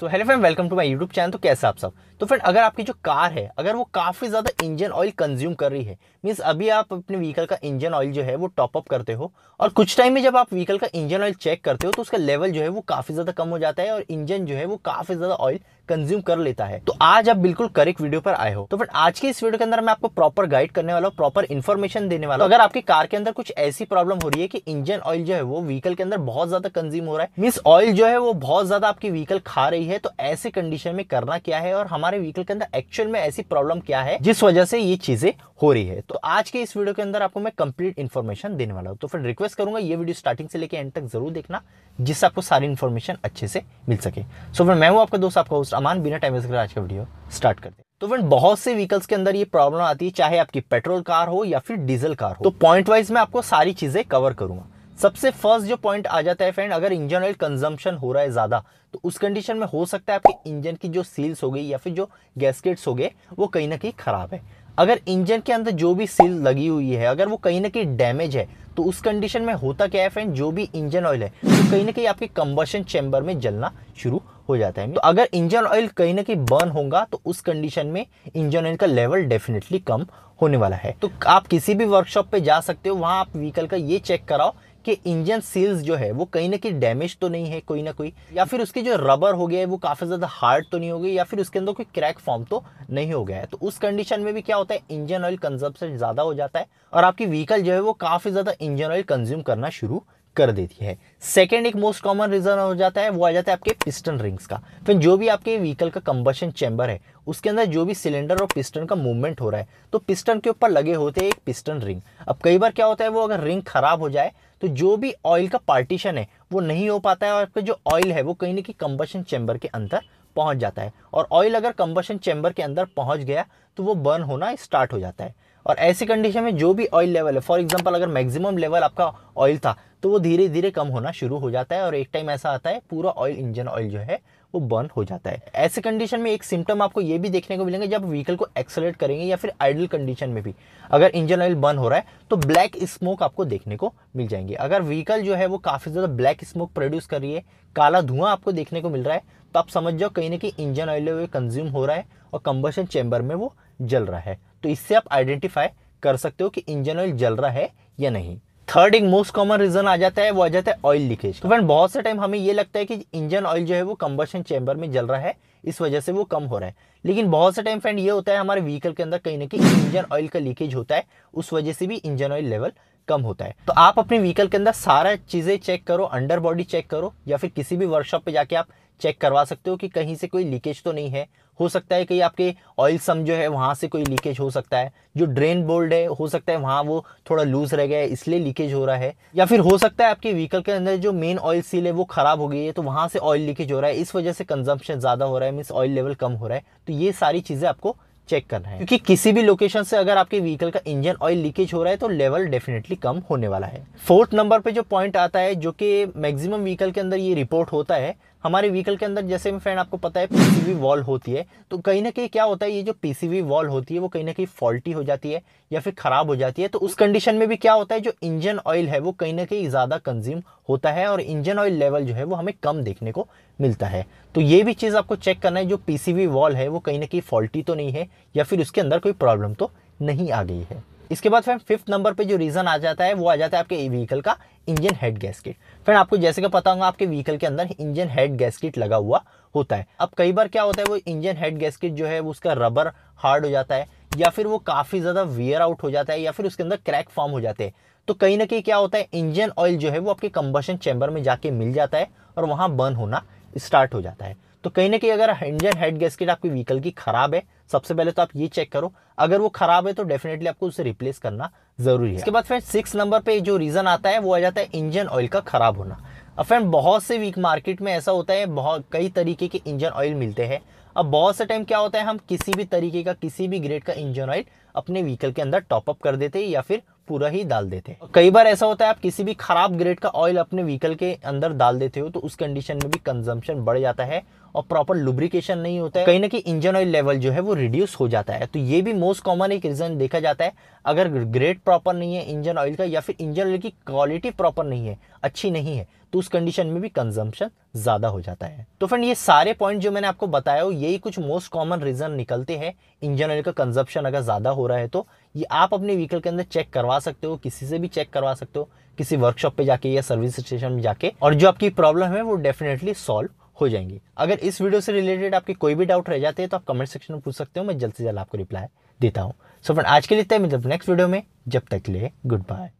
so hello friend welcome to my YouTube channel तो कैसे आप सब तो फ्रेंड अगर आपकी जो कार है अगर वो काफ़ी ज़्यादा इंजन ऑयल कंज्यूम कर रही है मीन्स अभी आप अपने व्हीकल का इंजन ऑयल जो है वो टॉपअप करते हो और कुछ टाइम में जब आप व्हीकल का इंजन ऑयल चेक करते हो तो उसका लेवल जो है वो काफ़ी ज़्यादा कम हो जाता है और इंजन जो है वो काफ़ी ज़्यादा ऑयल कंज्यूम कर लेता है तो आज आप बिल्कुल करेक्ट वीडियो पर आए हो तो फ्रेंड आज के इस वीडियो के अंदर मैं आपको प्रॉपर गाइड करने वाला हूँ प्रॉपर इन्फॉर्मेशन देने वाला हूँ अगर आपकी कार के अंदर कुछ ऐसी प्रॉब्लम हो रही है कि इंजन ऑयल जो है वो व्हीकल के अंदर बहुत ज्यादा कंज्यूम हो रहा है मीन्स ऑयल जो है वो बहुत ज्यादा आपकी व्हीकल खा रही है तो ऐसे कंडीशन में करना क्या है और हमारे व्हीकल के अंदर एक्चुअल में ऐसी प्रॉब्लम क्या है जिस वजह से ये चीजें हो रही है तो आज के इस वीडियो के अंदर आपको मैं कंप्लीट इन्फॉर्मेशन देने वाला हूँ तो फिर रिक्वेस्ट करूंगा ये वीडियो स्टार्टिंग से लेकर एंड तक जरूर देखना जिससे आपको सारी इन्फॉर्मेशन अच्छे से मिल सके सो so, फिर मैं हूँ आपका दोस्त आपका होस्ट अमान बिना टाइम वेस्ट कर आज का वीडियो स्टार्ट करते हैं तो फ्रेंड बहुत से व्हीकल्स के अंदर ये प्रॉब्लम आती है चाहे आपकी पेट्रोल कार हो या फिर डीजल कार हो तो पॉइंट वाइज मैं आपको सारी चीज़ें कवर करूंगा सबसे फर्स्ट जो पॉइंट आ जाता है फ्रेंड अगर इंजन ऑयल कंजम्पशन हो रहा है ज़्यादा तो उस कंडीशन में हो सकता है आपके इंजन की जो सील्स हो गई या फिर जो गैसकेट्स हो गए वो कहीं ना कहीं ख़राब है अगर इंजन के अंदर जो भी सील लगी हुई है अगर वो कहीं ना कहीं डैमेज है तो उस कंडीशन में होता क्या है फ्रेंड जो भी इंजन ऑयल है तो कहीं ना कहीं आपके कंबशन चैम्बर में जलना शुरू हो जाता है तो अगर इंजन ऑयल कहीं ना कहीं बर्न होगा तो उस कंडीशन में इंजन ऑयल का लेवल डेफिनेटली कम होने वाला है तो आप किसी भी वर्कशॉप पे जा सकते हो वहाँ आप व्हीकल का ये चेक कराओ कि इंजन सील्स जो है वो कहीं ना कहीं डैमेज तो नहीं है कोई ना कोई या फिर उसकी जो रबर हो गया है वो काफ़ी ज़्यादा हार्ड तो नहीं हो गई या फिर उसके अंदर कोई क्रैक फॉर्म तो नहीं हो गया है तो उस कंडीशन में भी क्या होता है इंजन ऑयल कंजप्शन ज़्यादा हो जाता है और आपकी व्हीकल जो है वो काफ़ी ज़्यादा इंजन ऑयल कंज्यूम करना शुरू कर देती है सेकेंड एक मोस्ट कॉमन रीज़न हो जाता है वो आ जाता है आपके पिस्टन रिंग्स का फिर जो भी आपके व्हीकल का कंबशन चैम्बर है उसके अंदर जो भी सिलेंडर और पिस्टन का मूवमेंट हो रहा है तो पिस्टन के ऊपर लगे होते हैं एक पिस्टन रिंग अब कई बार क्या होता है वो अगर रिंग खराब हो जाए तो जो भी ऑयल का पार्टीशन है वो नहीं हो पाता है और आपका जो ऑयल है वो कहीं ना कहीं कंबशन चैम्बर के अंदर पहुंच जाता है और ऑयल अगर कंबशन चैम्बर के अंदर पहुंच गया तो वो बर्न होना स्टार्ट हो जाता है और ऐसी कंडीशन में जो भी ऑयल लेवल है फॉर एग्जांपल अगर मैक्सिमम लेवल आपका ऑयल था तो वो धीरे धीरे कम होना शुरू हो जाता है और एक टाइम ऐसा आता है पूरा ऑयल इंजन ऑयल जो है वो बर्न हो जाता है ऐसे कंडीशन में एक सिम्टम आपको ये भी देखने को मिलेंगे जब व्हीकल को एक्सलेट करेंगे या फिर आइडल कंडीशन में भी अगर इंजन ऑयल बर्न हो रहा है तो ब्लैक स्मोक आपको देखने को मिल जाएंगे अगर व्हीकल जो है वो काफ़ी ज़्यादा ब्लैक स्मोक प्रोड्यूस कर रही है काला धुआं आपको देखने को मिल रहा है तो आप समझ जाओ कहीं ना कहीं इंजन ऑयल कंज्यूम हो रहा है और कंबर्शन चैम्बर में वो जल रहा है तो इससे आप आइडेंटिफाई कर सकते हो कि इंजन ऑयल जल रहा है या नहीं थर्ड एक मोस्ट कॉमन रीजन आ जाता है वो आ जाता है ऑयल लीकेज तो फ्रेंड बहुत से टाइम हमें ये लगता है कि इंजन ऑयल जो है वो कंबर्शन चैम्बर में जल रहा है इस वजह से वो कम हो रहा है लेकिन बहुत से टाइम फ्रेंड ये होता है हमारे व्हीकल के अंदर कहीं ना कहीं इंजन ऑयल का लीकेज होता है उस वजह से भी इंजन ऑयल लेवल कम होता है तो आप अपने व्हीकल के अंदर सारा चीज़ें चेक करो अंडर बॉडी चेक करो या फिर किसी भी वर्कशॉप पे जाके आप चेक करवा सकते हो कि कहीं से कोई लीकेज तो नहीं है हो सकता है कहीं आपके ऑयल सम जो है वहां से कोई लीकेज हो सकता है जो ड्रेन बोल्ड है हो सकता है वहां वो थोड़ा लूज रह गया है इसलिए लीकेज हो रहा है या फिर हो सकता है आपके व्हीकल के अंदर जो मेन ऑयल सील है वो खराब हो गई है तो वहां से ऑयल लीकेज हो रहा है इस वजह से कंजम्पशन ज़्यादा हो रहा है मीन ऑयल लेवल कम हो रहा है तो ये सारी चीज़ें आपको चेक करना है क्योंकि किसी भी लोकेशन से अगर आपके व्हीकल का इंजन ऑयल लीकेज हो रहा है तो लेवल डेफिनेटली कम होने वाला है फोर्थ नंबर पे जो पॉइंट आता है जो कि मैक्सिमम व्हीकल के अंदर ये रिपोर्ट होता है हमारे व्हीकल के अंदर जैसे फ्रेंड आपको पता है पीसीवी वॉल होती है तो कहीं ना कहीं क्या होता है ये जो पीसीवी वॉल होती है वो कहीं ना कहीं फॉल्टी हो जाती है या फिर ख़राब हो जाती है तो उस कंडीशन में भी क्या होता है जो इंजन ऑयल है वो कहीं ना कहीं ज़्यादा कंज्यूम होता है और इंजन ऑयल लेवल जो है वो हमें कम देखने को मिलता है तो ये भी चीज़ आपको चेक करना है जो पीसीवी वॉल है वो कहीं ना कहीं फॉल्टी तो नहीं है या फिर उसके अंदर कोई प्रॉब्लम तो नहीं आ गई है इसके बाद फ्रेंड फिफ्थ नंबर पे जो रीज़न आ जाता है वो आ जाता है आपके व्हीकल का इंजन हेड गैसकिट फ्रेंड आपको जैसे कि पता होगा आपके व्हीकल के अंदर इंजन हेड गैसकिट लगा हुआ होता है अब कई बार क्या होता है वो इंजन हेड गैसकिट जो है उसका रबर हार्ड हो जाता है या फिर वो काफ़ी ज़्यादा वेयर आउट हो जाता है या फिर उसके अंदर क्रैक फॉर्म हो जाते हैं तो कहीं ना कहीं क्या होता है इंजन ऑयल जो है वो आपके कंबशन चैम्बर में जाके मिल जाता है और वहां बर्न होना स्टार्ट हो जाता है तो कहीं ना कहीं अगर इंजन हेड गैसकेट आपकी व्हीकल की ख़राब है सबसे पहले तो आप ये चेक करो अगर वो ख़राब है तो डेफिनेटली आपको उसे रिप्लेस करना ज़रूरी है इसके बाद फ्रेंड सिक्स नंबर पे जो रीज़न आता है वो आ जाता है इंजन ऑयल का ख़राब होना अब फ्रेंड बहुत से वीक मार्केट में ऐसा होता है बहुत कई तरीके के इंजन ऑयल मिलते हैं अब बहुत से टाइम क्या होता है हम किसी भी तरीके का किसी भी ग्रेड का इंजन ऑयल अपने व्हीकल के अंदर टॉपअप कर देते हैं या फिर पूरा ही डाल देते हैं कई बार ऐसा होता है आप किसी भी खराब ग्रेड का ऑयल अपने व्हीकल के अंदर डाल देते हो तो उस कंडीशन में भी कंजम्पशन बढ़ जाता है और प्रॉपर लुब्रिकेशन नहीं होता है कहीं ना कहीं इंजन ऑयल लेवल जो है वो रिड्यूस हो जाता है तो ये भी मोस्ट कॉमन एक रीज़न देखा जाता है अगर ग्रेड प्रॉपर नहीं है इंजन ऑयल का या फिर इंजन ऑयल की क्वालिटी प्रॉपर नहीं है अच्छी नहीं है तो उस कंडीशन में भी कंजम्पशन ज़्यादा हो जाता है तो फ्रेंड ये सारे पॉइंट जो मैंने आपको बताया हो यही कुछ मोस्ट कॉमन रीज़न निकलते हैं इंजन ऑयल का कंजप्शन अगर ज़्यादा हो रहा है तो ये आप अपने व्हीकल के अंदर चेक करवा सकते हो किसी से भी चेक करवा सकते हो किसी वर्कशॉप पे जाके या सर्विस स्टेशन में जाके और जो आपकी प्रॉब्लम है वो डेफिनेटली सॉल्व हो जाएंगी अगर इस वीडियो से रिलेटेड आपके कोई भी डाउट रह जाते हैं तो आप कमेंट सेक्शन में पूछ सकते हो मैं जल्द से जल्द आपको रिप्लाई देता हूँ सो फ्रेंड आज के लिए तय मतलब नेक्स्ट वीडियो में जब तक ले गुड बाय